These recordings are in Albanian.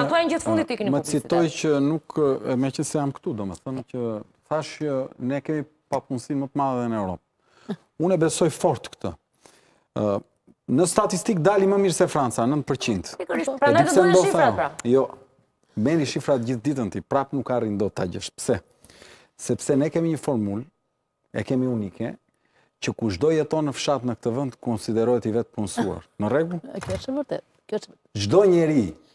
Ma të gjithë fundit të i këni publicitet. Ma citoj që nuk me që se jam këtu, do më stëmë që thash që ne kemi papunësin më të madhe dhe në Europë. Unë e besoj fort këtë. Në statistik dali më mirë se Franca, 9%. Pra në të bërë shifra, shifrat, pra? Jo, me një shifrat gjithë ditën ti, prapë nuk arri ndo të gjithë. Pse? Sepse ne kemi një formullë, e kemi unike, që ku shdoj e tonë në fshatë në këtë vënd, konsiderojt i vetë punësuar. Në regu? Kjo është vërtet. Gjdo njeri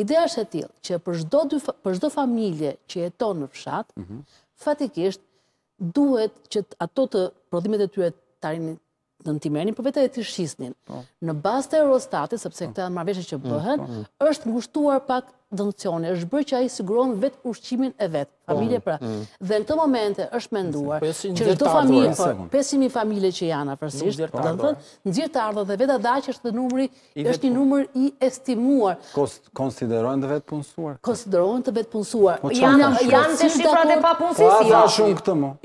Ideja është e tjilë, që për shdo familje që e tonë në fshatë, mhm. fatikisht duhet që ato të prodhimet e tyre të arinit në të mërëni, për vetë e të shqisnin. Po. Në bastë e Eurostatit, sepse po. këta në marveshe që mm, bëhen, po. është ngushtuar pak dëndëcioni, është bërë që a i sigurohen vetë ushqimin e vetë, familje pra. Mm. Dhe në të momente është menduar, që në të familje, 5.000 familje që janë apërsisht, dhe në thënë, dhe vetë a daqë është një numër i estimuar. Konsiderohen të vetë punësuar? Konsiderohen të vetë punësuar. Janë të shifra dhe pa punësisi? Po, a jo. shumë këtë mu.